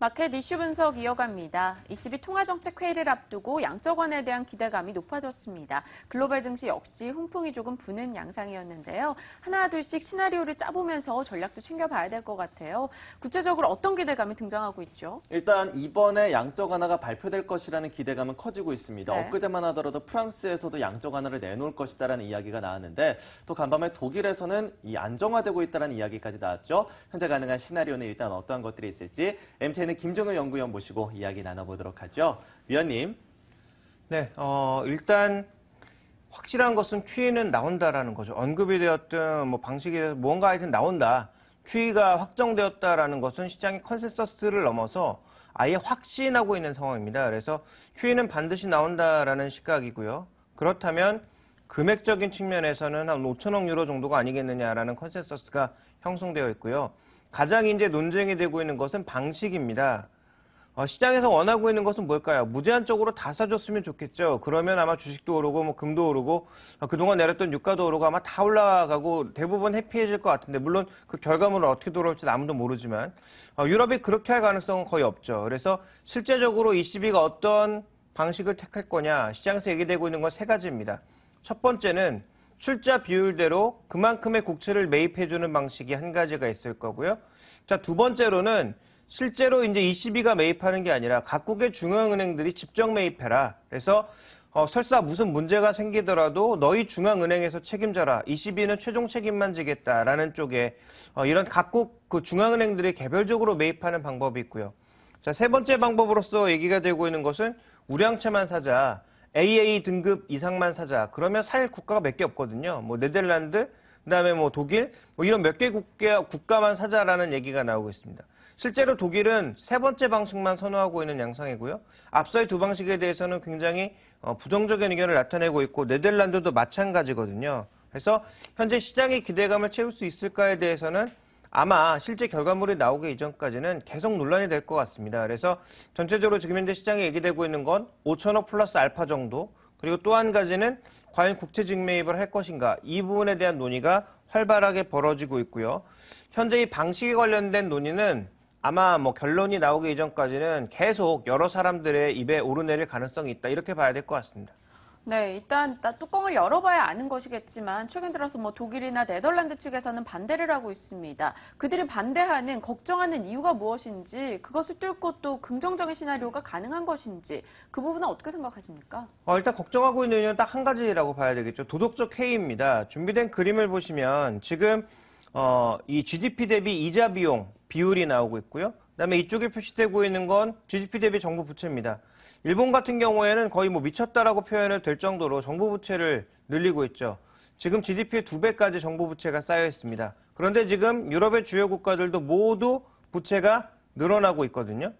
마켓 이슈 분석 이어갑니다. 22 통화정책 회의를 앞두고 양적완에 대한 기대감이 높아졌습니다. 글로벌 증시 역시 훈풍이 조금 부는 양상이었는데요. 하나 둘씩 시나리오를 짜보면서 전략도 챙겨봐야 될 것 같아요. 구체적으로 어떤 기대감이 등장하고 있죠? 일단 이번에 양적 완화가 발표될 것이라는 기대감은 커지고 있습니다. 네. 엊그제만 하더라도 프랑스에서도 양적 완화를 내놓을 것이다라는 이야기가 나왔는데 또 간밤에 독일에서는 이 안정화되고 있다는 이야기까지 나왔죠. 현재 가능한 시나리오는 일단 어떠한 것들이 있을지 MTN 이번에는 김정은 연구위원 모시고 이야기 나눠보도록 하죠. 위원님. 네, 어, 일단 확실한 것은 추이는 나온다라는 거죠. 언급이 되었든 뭐 방식이 되든 뭔가 하여튼 나온다. 추이가 확정되었다라는 것은 시장의 컨센서스를 넘어서 아예 확신하고 있는 상황입니다. 그래서 추이는 반드시 나온다라는 시각이고요. 그렇다면 금액적인 측면에서는 한 5천억 유로 정도가 아니겠느냐라는 컨센서스가 형성되어 있고요. 가장 이제 논쟁이 되고 있는 것은 방식입니다. 어, 시장에서 원하고 있는 것은 뭘까요? 무제한적으로 다 사줬으면 좋겠죠. 그러면 아마 주식도 오르고 뭐 금도 오르고 어, 그동안 내렸던 유가도 오르고 아마 다 올라가고 대부분 해피해질 것 같은데 물론 그 결과물은 어떻게 돌아올지 아무도 모르지만 어, 유럽이 그렇게 할 가능성은 거의 없죠. 그래서 실제적으로 ECB가 어떤 방식을 택할 거냐 시장에서 얘기되고 있는 건 세 가지입니다. 첫 번째는 출자 비율대로 그만큼의 국채를 매입해주는 방식이 한 가지가 있을 거고요. 자, 두 번째로는 실제로 이제 ECB가 매입하는 게 아니라 각국의 중앙은행들이 직접 매입해라. 그래서 어, 설사 무슨 문제가 생기더라도 너희 중앙은행에서 책임져라. ECB는 최종 책임만 지겠다라는 쪽에 어, 이런 각국 그 중앙은행들이 개별적으로 매입하는 방법이 있고요. 자, 세 번째 방법으로서 얘기가 되고 있는 것은 우량채만 사자. AA 등급 이상만 사자. 그러면 살 국가가 몇 개 없거든요. 뭐 네덜란드, 그다음에 뭐 독일, 뭐 이런 몇개 국가 국가만 사자라는 얘기가 나오고 있습니다. 실제로 독일은 세 번째 방식만 선호하고 있는 양상이고요. 앞서의 두 방식에 대해서는 굉장히 어, 부정적인 의견을 나타내고 있고 네덜란드도 마찬가지거든요. 그래서 현재 시장의 기대감을 채울 수 있을까에 대해서는 아마 실제 결과물이 나오기 이전까지는 계속 논란이 될 것 같습니다. 그래서 전체적으로 지금 현재 시장에 얘기되고 있는 건 5천억 플러스 알파 정도 그리고 또 한 가지는 과연 국채 직매입을 할 것인가 이 부분에 대한 논의가 활발하게 벌어지고 있고요. 현재 이 방식에 관련된 논의는 아마 뭐 결론이 나오기 이전까지는 계속 여러 사람들의 입에 오르내릴 가능성이 있다 이렇게 봐야 될 것 같습니다. 네, 일단 뚜껑을 열어봐야 아는 것이겠지만 최근 들어서 뭐 독일이나 네덜란드 측에서는 반대를 하고 있습니다. 그들이 반대하는 걱정하는 이유가 무엇인지 그것을 뚫고 또 긍정적인 시나리오가 가능한 것인지 그 부분은 어떻게 생각하십니까? 어, 일단 걱정하고 있는 이유는 딱 한 가지라고 봐야 되겠죠. 도덕적 해이입니다. 준비된 그림을 보시면 지금 어, 이 GDP 대비 이자 비용 비율이 나오고 있고요. 그다음에 이쪽에 표시되고 있는 건 GDP 대비 정부 부채입니다. 일본 같은 경우에는 거의 뭐 미쳤다라고 표현을 될 정도로 정부 부채를 늘리고 있죠. 지금 GDP의 두 배까지 정부 부채가 쌓여 있습니다. 그런데 지금 유럽의 주요 국가들도 모두 부채가 늘어나고 있거든요.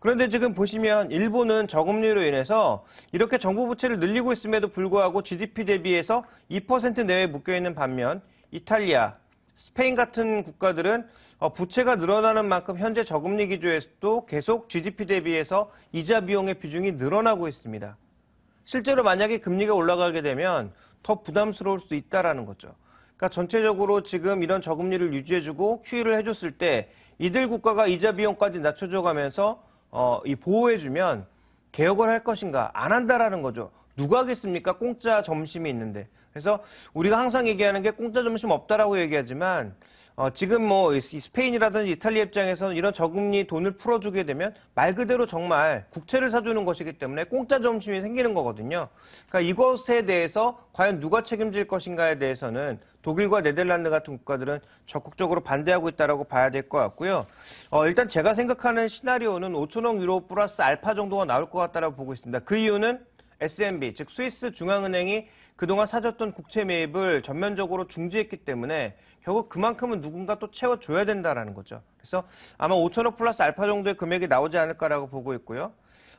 그런데 지금 보시면 일본은 저금리로 인해서 이렇게 정부 부채를 늘리고 있음에도 불구하고 GDP 대비해서 2% 내외에 묶여 있는 반면 이탈리아, 스페인 같은 국가들은 어, 부채가 늘어나는 만큼 현재 저금리 기조에서도 계속 GDP 대비해서 이자 비용의 비중이 늘어나고 있습니다. 실제로 만약에 금리가 올라가게 되면 더 부담스러울 수 있다라는 거죠. 그러니까 전체적으로 지금 이런 저금리를 유지해주고 QE를 해줬을 때 이들 국가가 이자 비용까지 낮춰줘가면서 어, 이 보호해주면 개혁을 할 것인가 안 한다라는 거죠. 누가 하겠습니까? 공짜 점심이 있는데. 그래서 우리가 항상 얘기하는 게 공짜 점심 없다라고 얘기하지만 어, 지금 뭐 스페인이라든지 이탈리아 입장에서는 이런 저금리 돈을 풀어주게 되면 말 그대로 정말 국채를 사주는 것이기 때문에 공짜 점심이 생기는 거거든요. 그러니까 이것에 대해서 과연 누가 책임질 것인가에 대해서는 독일과 네덜란드 같은 국가들은 적극적으로 반대하고 있다라고 봐야 될 것 같고요. 어, 일단 제가 생각하는 시나리오는 5천억 유로 플러스 알파 정도가 나올 것 같다라고 보고 있습니다. 그 이유는 SMB 즉 스위스 중앙은행이 그동안 사줬던 국채 매입을 전면적으로 중지했기 때문에 결국 그만큼은 누군가 또 채워줘야 된다라는 거죠. 그래서 아마 5천억 플러스 알파 정도의 금액이 나오지 않을까라고 보고 있고요.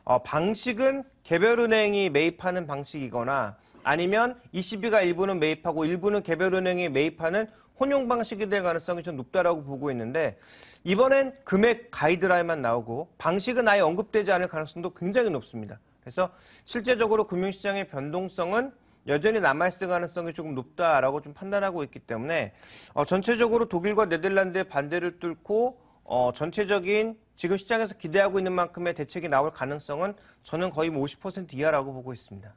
어, 방식은 개별은행이 매입하는 방식이거나 아니면 ECB가 일부는 매입하고 일부는 개별은행이 매입하는 혼용 방식이 될 가능성이 좀 높다라고 보고 있는데 이번엔 금액 가이드라인만 나오고 방식은 아예 언급되지 않을 가능성도 굉장히 높습니다. 그래서 실제적으로 금융시장의 변동성은 여전히 남아있을 가능성이 조금 높다라고 좀 판단하고 있기 때문에 어, 전체적으로 독일과 네덜란드의 반대를 뚫고 어, 전체적인 지금 시장에서 기대하고 있는 만큼의 대책이 나올 가능성은 저는 거의 50% 뭐 이하라고 보고 있습니다.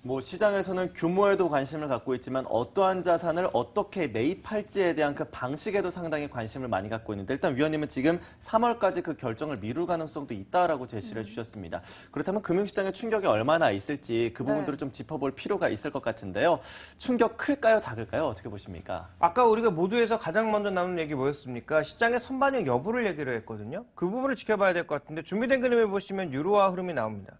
뭐 시장에서는 규모에도 관심을 갖고 있지만 어떠한 자산을 어떻게 매입할지에 대한 그 방식에도 상당히 관심을 많이 갖고 있는데 일단 위원님은 지금 3월까지 그 결정을 미룰 가능성도 있다라고 제시를 음. 해주셨습니다. 그렇다면 금융시장의 충격이 얼마나 있을지 그 부분들을 네. 좀 짚어볼 필요가 있을 것 같은데요. 충격 클까요, 작을까요? 어떻게 보십니까? 아까 우리가 모두에서 가장 먼저 나눈 얘기 뭐였습니까? 시장의 선반영 여부를 얘기를 했거든요. 그 부분을 지켜봐야 될 것 같은데 준비된 그림을 보시면 유로화 흐름이 나옵니다.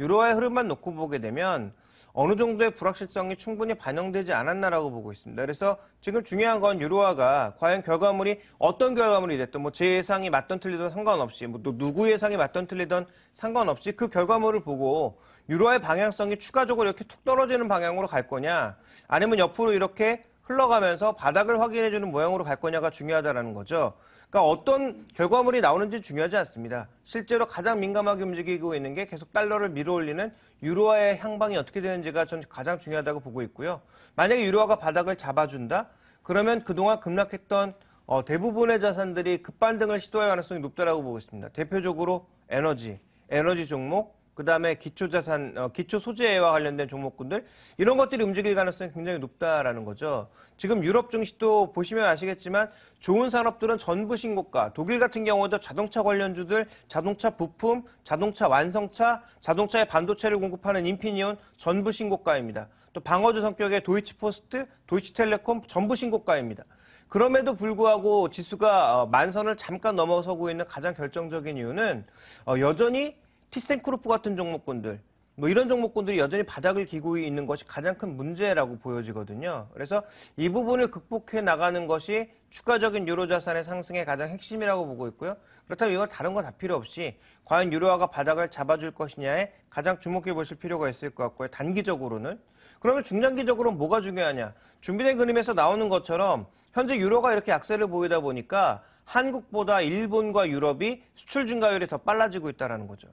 유로화의 흐름만 놓고 보게 되면 어느 정도의 불확실성이 충분히 반영되지 않았나라고 보고 있습니다. 그래서 지금 중요한 건 유로화가 과연 결과물이 어떤 결과물이 됐든 뭐 제 예상이 맞든틀리든 상관없이 뭐 또 누구 예상이 맞든틀리든 상관없이 그 결과물을 보고 유로화의 방향성이 추가적으로 이렇게 툭 떨어지는 방향으로 갈 거냐 아니면 옆으로 이렇게 흘러가면서 바닥을 확인해주는 모양으로 갈 거냐가 중요하다는 거죠. 그러니까 어떤 결과물이 나오는지 중요하지 않습니다. 실제로 가장 민감하게 움직이고 있는 게 계속 달러를 밀어올리는 유로화의 향방이 어떻게 되는지가 전 가장 중요하다고 보고 있고요. 만약에 유로화가 바닥을 잡아준다? 그러면 그동안 급락했던 어, 대부분의 자산들이 급반등을 시도할 가능성이 높다라고 보고 있습니다. 대표적으로 에너지, 에너지 종목, 그 다음에 기초자산, 어, 기초소재와 관련된 종목군들 이런 것들이 움직일 가능성이 굉장히 높다라는 거죠. 지금 유럽 증시도 보시면 아시겠지만 좋은 산업들은 전부 신고가, 독일 같은 경우도 자동차 관련주들, 자동차 부품, 자동차 완성차, 자동차의 반도체를 공급하는 인피니온 전부 신고가입니다. 또 방어주 성격의 도이치포스트, 도이치텔레콤 전부 신고가입니다. 그럼에도 불구하고 지수가 어, 만선을 잠깐 넘어서고 있는 가장 결정적인 이유는 어, 여전히 티센크루프 같은 종목군들 뭐 이런 종목군들이 여전히 바닥을 기고 있는 것이 가장 큰 문제라고 보여지거든요. 그래서 이 부분을 극복해 나가는 것이 추가적인 유로 자산의 상승의 가장 핵심이라고 보고 있고요. 그렇다면 이건 다른 거 다 필요 없이 과연 유로화가 바닥을 잡아줄 것이냐에 가장 주목해 보실 필요가 있을 것 같고요. 단기적으로는. 그러면 중장기적으로는 뭐가 중요하냐. 준비된 그림에서 나오는 것처럼 현재 유로가 이렇게 약세를 보이다 보니까 한국보다 일본과 유럽이 수출 증가율이 더 빨라지고 있다는 거죠.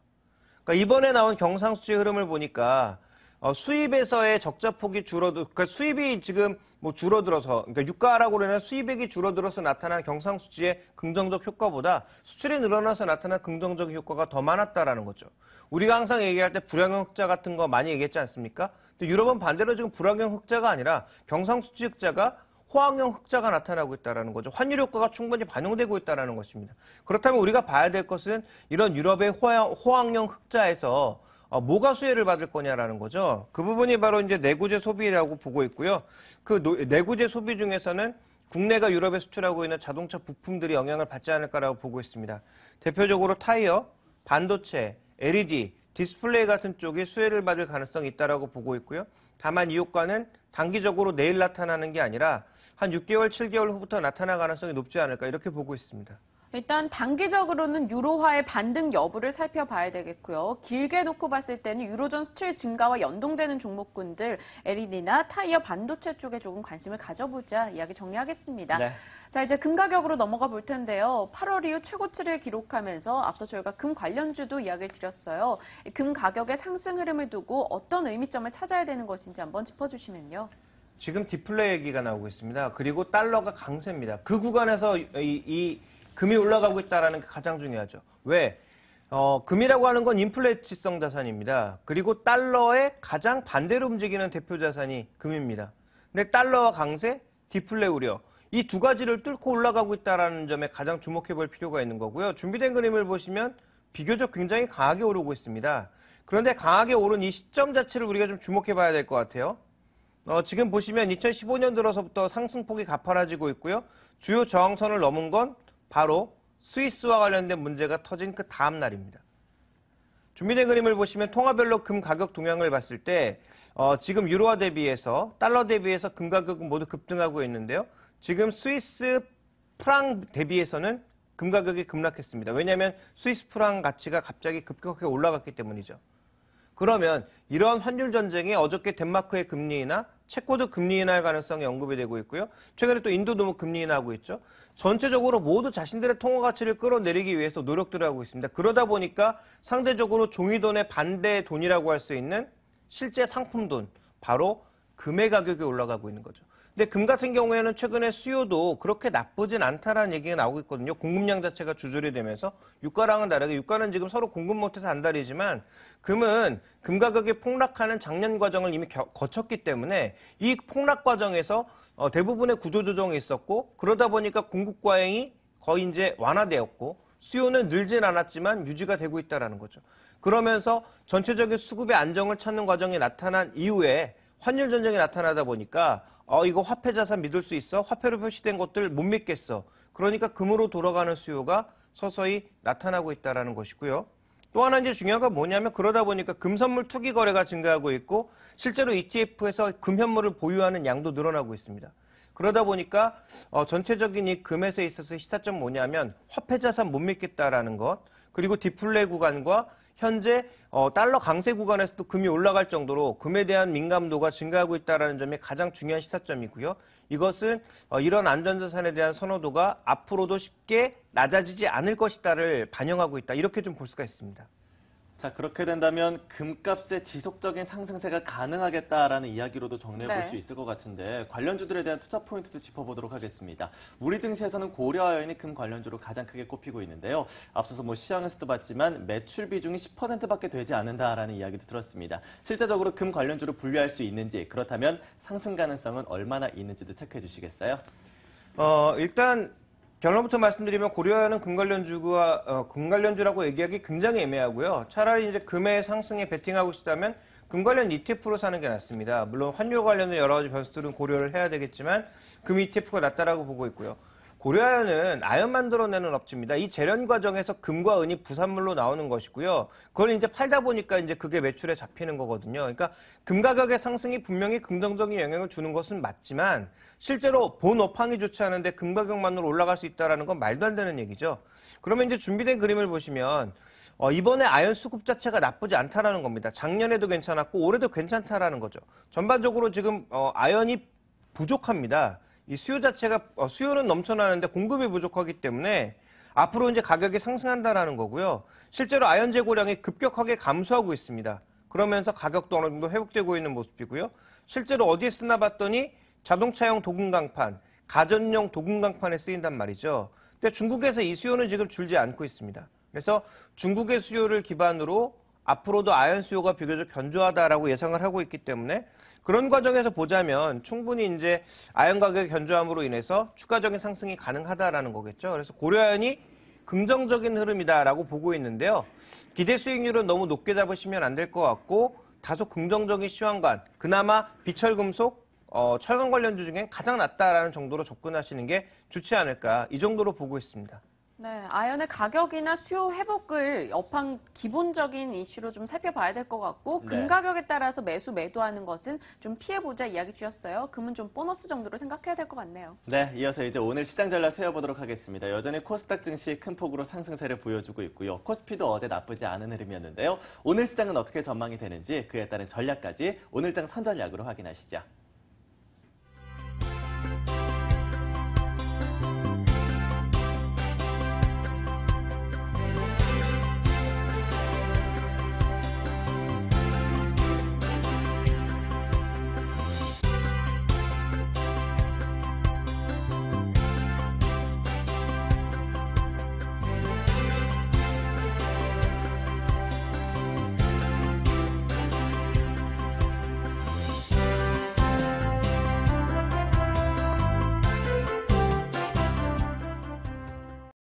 그러니까 이번에 나온 경상수지 흐름을 보니까 어, 수입에서의 적자폭이 줄어들, 그러니까 수입이 지금 뭐 줄어들어서, 그러니까 유가라고 그러나 수입액이 줄어들어서 나타난 경상수지의 긍정적 효과보다 수출이 늘어나서 나타난 긍정적 효과가 더 많았다라는 거죠. 우리가 항상 얘기할 때 불황형 흑자 같은 거 많이 얘기했지 않습니까? 근데 유럽은 반대로 지금 불황형 흑자가 아니라 경상수지 흑자가 호황형 흑자가 나타나고 있다는 거죠. 환율 효과가 충분히 반영되고 있다는 것입니다. 그렇다면 우리가 봐야 될 것은 이런 유럽의 호황형 흑자에서 어, 뭐가 수혜를 받을 거냐라는 거죠. 그 부분이 바로 이제 내구재 소비라고 보고 있고요. 그 노, 내구재 소비 중에서는 국내가 유럽에 수출하고 있는 자동차 부품들이 영향을 받지 않을까라고 보고 있습니다. 대표적으로 타이어, 반도체, LED, 디스플레이 같은 쪽이 수혜를 받을 가능성이 있다라고 보고 있고요. 다만 이 효과는 단기적으로 내일 나타나는 게 아니라 한 6개월, 7개월 후부터 나타날 가능성이 높지 않을까 이렇게 보고 있습니다. 일단 단기적으로는 유로화의 반등 여부를 살펴봐야 되겠고요. 길게 놓고 봤을 때는 유로존 수출 증가와 연동되는 종목군들 LED나 타이어 반도체 쪽에 조금 관심을 가져보자 이야기 정리하겠습니다. 네. 자 이제 금 가격으로 넘어가 볼 텐데요. 8월 이후 최고치를 기록하면서 앞서 저희가 금 관련주도 이야기를 드렸어요. 금 가격의 상승 흐름을 두고 어떤 의미점을 찾아야 되는 것인지 한번 짚어주시면요. 지금 디플레 얘기가 나오고 있습니다. 그리고 달러가 강세입니다. 그 구간에서 이, 이 금이 올라가고 있다는 게 가장 중요하죠. 왜? 어, 금이라고 하는 건 인플레치성 자산입니다. 그리고 달러의 가장 반대로 움직이는 대표 자산이 금입니다. 근데 달러와 강세, 디플레 우려. 이 두 가지를 뚫고 올라가고 있다는 점에 가장 주목해 볼 필요가 있는 거고요. 준비된 그림을 보시면 비교적 굉장히 강하게 오르고 있습니다. 그런데 강하게 오른 이 시점 자체를 우리가 좀 주목해 봐야 될 것 같아요. 어, 지금 보시면 2015년 들어서부터 상승폭이 가파라지고 있고요. 주요 저항선을 넘은 건 바로 스위스와 관련된 문제가 터진 그 다음 날입니다. 준비된 그림을 보시면 통화별로 금 가격 동향을 봤을 때 어, 지금 유로화 대비해서 달러 대비해서 금 가격은 모두 급등하고 있는데요. 지금 스위스 프랑 대비해서는 금 가격이 급락했습니다. 왜냐하면 스위스 프랑 가치가 갑자기 급격하게 올라갔기 때문이죠. 그러면 이러한 환율 전쟁에 어저께 덴마크의 금리나 채권도 금리 인하할 가능성이 언급이 되고 있고요. 최근에 또 인도도 뭐 금리 인하하고 있죠. 전체적으로 모두 자신들의 통화 가치를 끌어내리기 위해서 노력들을 하고 있습니다. 그러다 보니까 상대적으로 종이돈의 반대 돈이라고 할 수 있는 실제 상품돈, 바로 금의 가격이 올라가고 있는 거죠. 근데 금 같은 경우에는 최근에 수요도 그렇게 나쁘진 않다라는 얘기가 나오고 있거든요. 공급량 자체가 조절이 되면서 유가랑은 다르게 유가는 지금 서로 공급 못해서 안달이지만 금은 금 가격이 폭락하는 작년 과정을 이미 겨, 거쳤기 때문에 이 폭락 과정에서 어, 대부분의 구조 조정이 있었고 그러다 보니까 공급 과잉이 거의 이제 완화되었고 수요는 늘진 않았지만 유지가 되고 있다라는 거죠. 그러면서 전체적인 수급의 안정을 찾는 과정이 나타난 이후에 환율 전쟁이 나타나다 보니까 어, 이거 화폐 자산 믿을 수 있어? 화폐로 표시된 것들 못 믿겠어. 그러니까 금으로 돌아가는 수요가 서서히 나타나고 있다는 것이고요. 또 하나 이제 중요한 건 뭐냐면 그러다 보니까 금선물 투기 거래가 증가하고 있고 실제로 ETF에서 금현물을 보유하는 양도 늘어나고 있습니다. 그러다 보니까 어, 전체적인 이 금에서 있어서 시사점 뭐냐면 화폐 자산 못 믿겠다라는 것 그리고 디플레 구간과 현재 어, 달러 강세 구간에서도 금이 올라갈 정도로 금에 대한 민감도가 증가하고 있다는 점이 가장 중요한 시사점이고요. 이것은 어, 이런 안전자산에 대한 선호도가 앞으로도 쉽게 낮아지지 않을 것이다를 반영하고 있다. 이렇게 좀 볼 수가 있습니다. 자, 그렇게 된다면 금값의 지속적인 상승세가 가능하겠다라는 이야기로도 정리해 볼수 네. 있을 것 같은데 관련주들에 대한 투자 포인트도 짚어보도록 하겠습니다. 우리 증시에서는 고려하연이금 관련주로 가장 크게 꼽히고 있는데요. 앞서서 뭐 시장에서도 봤지만 매출 비중이 10%밖에 되지 않는다라는 이야기도 들었습니다. 실제적으로 금 관련주로 분류할 수 있는지 그렇다면 상승 가능성은 얼마나 있는지도 체크해 주시겠어요? 어, 일단 결론부터 말씀드리면 고려하는 금관련주가 어, 금관련주라고 얘기하기 굉장히 애매하고요. 차라리 이제 금의 상승에 베팅하고 싶다면 금관련 ETF로 사는 게 낫습니다. 물론 환율 관련된 여러 가지 변수들은 고려를 해야 되겠지만 금 ETF가 낫다라고 보고 있고요. 고려아연은 아연 만들어내는 업체입니다. 이 재련 과정에서 금과 은이 부산물로 나오는 것이고요. 그걸 이제 팔다 보니까 이제 그게 매출에 잡히는 거거든요. 그러니까 금 가격의 상승이 분명히 긍정적인 영향을 주는 것은 맞지만 실제로 본 업황이 좋지 않은데 금 가격만으로 올라갈 수 있다는 건 말도 안 되는 얘기죠. 그러면 이제 준비된 그림을 보시면 어, 이번에 아연 수급 자체가 나쁘지 않다라는 겁니다. 작년에도 괜찮았고 올해도 괜찮다라는 거죠. 전반적으로 지금 어, 아연이 부족합니다. 이 수요 자체가 어, 수요는 넘쳐나는데 공급이 부족하기 때문에 앞으로 이제 가격이 상승한다라는 거고요. 실제로 아연 재고량이 급격하게 감소하고 있습니다. 그러면서 가격도 어느 정도 회복되고 있는 모습이고요. 실제로 어디에 쓰나 봤더니 자동차용 도금 강판, 가전용 도금 강판에 쓰인단 말이죠. 근데 중국에서 이 수요는 지금 줄지 않고 있습니다. 그래서 중국의 수요를 기반으로 앞으로도 아연 수요가 비교적 견조하다라고 예상을 하고 있기 때문에 그런 과정에서 보자면 충분히 이제 아연 가격의 견조함으로 인해서 추가적인 상승이 가능하다라는 거겠죠. 그래서 고려아연이 긍정적인 흐름이다라고 보고 있는데요. 기대 수익률은 너무 높게 잡으시면 안 될 것 같고 다소 긍정적인 시황관, 그나마 비철금속, 어, 철강 관련주 중엔 가장 낮다라는 정도로 접근하시는 게 좋지 않을까 이 정도로 보고 있습니다. 네, 아연의 가격이나 수요 회복을 여황 기본적인 이슈로 좀 살펴봐야 될 것 같고 네. 금 가격에 따라서 매수 매도하는 것은 좀 피해보자 이야기 주셨어요. 금은 좀 보너스 정도로 생각해야 될 것 같네요. 네, 이어서 이제 오늘 시장 전략 세워보도록 하겠습니다. 여전히 코스닥 증시 큰 폭으로 상승세를 보여주고 있고요. 코스피도 어제 나쁘지 않은 흐름이었는데요. 오늘 시장은 어떻게 전망이 되는지 그에 따른 전략까지 오늘장 선전략으로 확인하시죠.